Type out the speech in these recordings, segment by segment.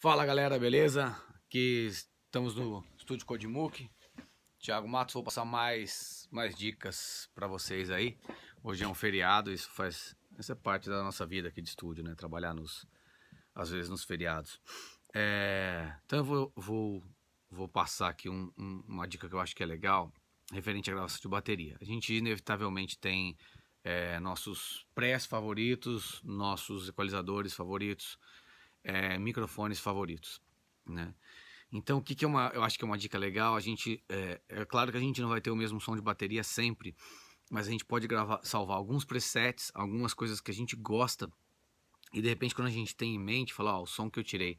Fala galera, beleza? Aqui estamos no estúdio CodeMook. Thiago Matos, vou passar mais, mais dicas para vocês aí. Hoje é um feriado, isso faz. Essa é parte da nossa vida aqui de estúdio, né? Trabalhar nos, às vezes nos feriados. É, então eu vou, vou, vou passar aqui um, um, uma dica que eu acho que é legal, referente à gravação de bateria. A gente inevitavelmente tem é, nossos pré favoritos, nossos equalizadores favoritos é, microfones favoritos, né? Então, o que, que é uma, eu acho que é uma dica legal, a gente, é, é claro que a gente não vai ter o mesmo som de bateria sempre, mas a gente pode gravar, salvar alguns presets, algumas coisas que a gente gosta, e de repente quando a gente tem em mente, falar, ó, o som que eu tirei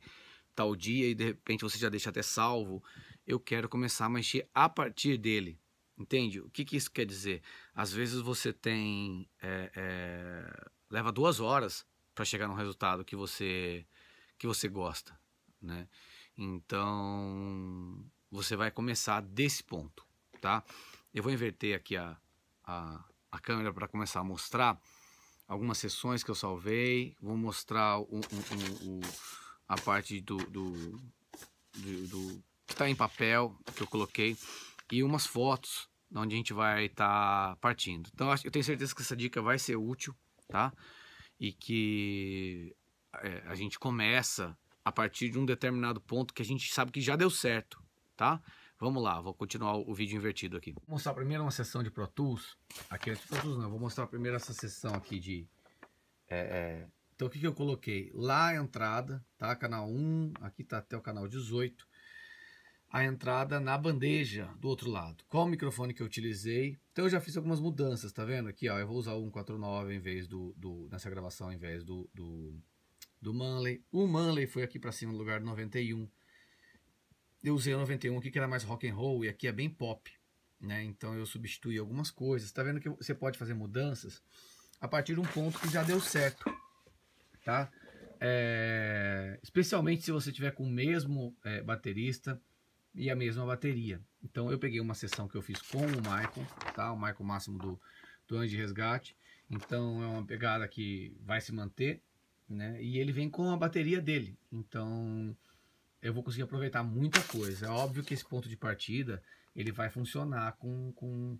tal dia, e de repente você já deixa até salvo, eu quero começar a mexer a partir dele, entende? O que, que isso quer dizer? Às vezes você tem, é, é, leva duas horas para chegar num resultado que você que você gosta, né? Então, você vai começar desse ponto, tá? Eu vou inverter aqui a, a, a câmera para começar a mostrar algumas sessões que eu salvei. Vou mostrar o, o, o, a parte do, do, do, do que está em papel que eu coloquei e umas fotos de onde a gente vai estar tá partindo. Então, eu tenho certeza que essa dica vai ser útil, tá? E que é, a gente começa a partir de um determinado ponto que a gente sabe que já deu certo, tá? Vamos lá, vou continuar o vídeo invertido aqui. Vou mostrar primeiro uma sessão de Pro Tools. Aqui é de Pro Tools não, vou mostrar primeiro essa sessão aqui de... É, é... Então o que, que eu coloquei? Lá a entrada, tá? Canal 1, aqui tá até o canal 18. A entrada na bandeja do outro lado. Qual o microfone que eu utilizei? Então eu já fiz algumas mudanças, tá vendo? Aqui ó, eu vou usar o 149 em vez do, do nessa gravação, em vez do, do do Manley. O Manley foi aqui para cima no lugar do 91. Eu usei o 91 aqui que era mais rock and roll e aqui é bem pop, né? Então eu substituí algumas coisas. Tá vendo que você pode fazer mudanças a partir de um ponto que já deu certo, tá? É... especialmente se você tiver com o mesmo é, baterista e a mesma bateria. Então eu peguei uma sessão que eu fiz com o Michael, tá? O Michael Máximo do, do Anjo de Resgate. Então é uma pegada que vai se manter né? E ele vem com a bateria dele, então eu vou conseguir aproveitar muita coisa. É óbvio que esse ponto de partida ele vai funcionar com, com,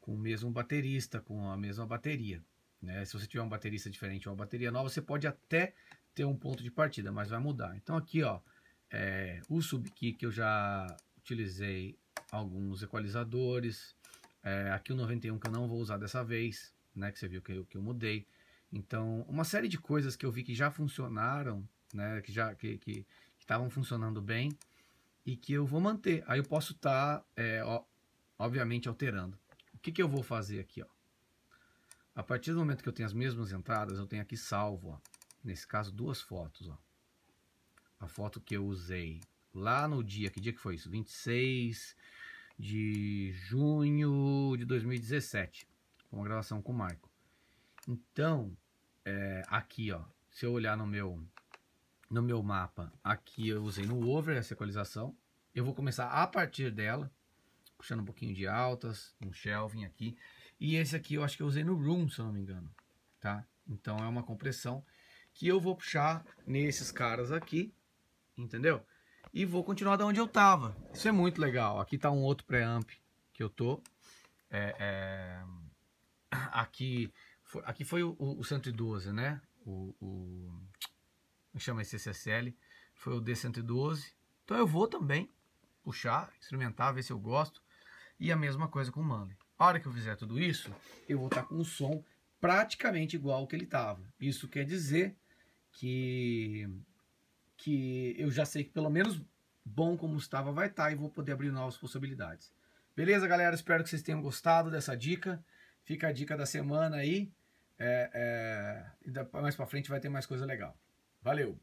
com o mesmo baterista, com a mesma bateria. Né? Se você tiver um baterista diferente ou uma bateria nova, você pode até ter um ponto de partida, mas vai mudar. Então aqui, ó, é, o que eu já utilizei alguns equalizadores. É, aqui o 91 que eu não vou usar dessa vez, né? Que você viu que eu, que eu mudei. Então, uma série de coisas que eu vi que já funcionaram, né, que já que que estavam funcionando bem e que eu vou manter. Aí eu posso estar, tá, é, obviamente, alterando. O que, que eu vou fazer aqui? Ó? A partir do momento que eu tenho as mesmas entradas, eu tenho aqui salvo, ó, nesse caso, duas fotos. Ó. A foto que eu usei lá no dia, que dia que foi isso? 26 de junho de 2017, com uma gravação com o Marco. Então, é, aqui, ó, se eu olhar no meu, no meu mapa, aqui eu usei no over essa equalização. Eu vou começar a partir dela, puxando um pouquinho de altas, um shelving aqui. E esse aqui eu acho que eu usei no room, se eu não me engano, tá? Então é uma compressão que eu vou puxar nesses caras aqui, entendeu? E vou continuar da onde eu tava. Isso é muito legal. Aqui tá um outro preamp que eu tô. É, é... Aqui aqui foi o, o, 112, né? O, o chama SSL foi o D112. Então eu vou também puxar, experimentar, ver se eu gosto. E a mesma coisa com o Manley. A hora que eu fizer tudo isso, eu vou estar tá com o som praticamente igual ao que ele estava. Isso quer dizer que que eu já sei que pelo menos bom como estava vai estar tá e vou poder abrir novas possibilidades. Beleza, galera? Espero que vocês tenham gostado dessa dica. Fica a dica da semana aí. É, é, mais para frente vai ter mais coisa legal. Valeu!